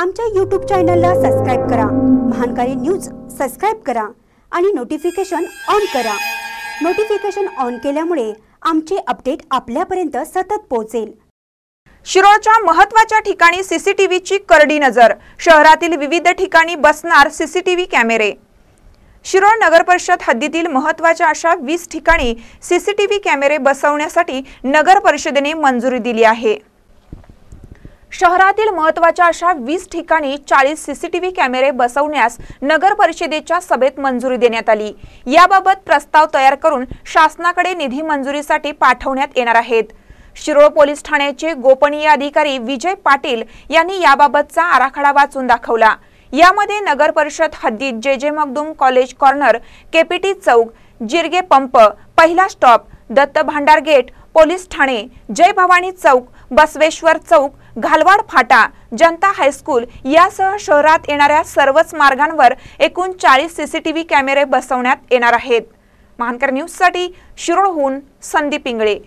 आमच्या यूट्यूब चॅनलला सबस्क्राईब करा महानकारी न्यूज सबस्क्राईब करा आणि नोटिफिकेशन ऑन करा नोटिफिकेशन ऑन केल्यामुळे आमचे अपडेट आपल्यापर्यंत सतत पोहोचेल शिरोळच्या महत्वाच्या ठिकाणी सीसीटीव्हीची करडी नजर शहरातील विविध ठिकाणी बसणार सीसीटीव्ही कॅमेरे शिरोळ नगर परिषद हद्दीतील महत्वाच्या अशा वीस ठिकाणी सीसीटीव्ही कॅमेरे बसवण्यासाठी नगर परिषदेने मंजुरी दिली आहे शहरातील महत्वाच्या अशा वीस ठिकाणी चाळीस सीसीटीव्ही कॅमेरे बसवण्यास नगर परिषदेच्या सभेत मंजुरी देण्यात आली याबाबत प्रस्ताव तयार करून शासनाकडे निधी मंजुरीसाठी पाठवण्यात येणार आहेत शिरोळ पोलीस ठाण्याचे गोपनीय अधिकारी विजय पाटील यांनी याबाबतचा आराखडा वाचून दाखवला यामध्ये नगर परिषद हद्दीत J J Magdum college corner KPT चौक जिरगे पंप पहिला स्टॉप दत्त भांडार गेट पोलीस ठाणे जय भवानी चौक बसवेश्वर चौक घालवाड फाटा जनता हायस्कूल यासह शहरात येणाऱ्या सर्वच मार्गांवर एकूण चाळीस सीसीटीव्ही कॅमेरे बसवण्यात येणार आहेत महानकर न्यूजसाठी शिरोडहून संदीप इंगळे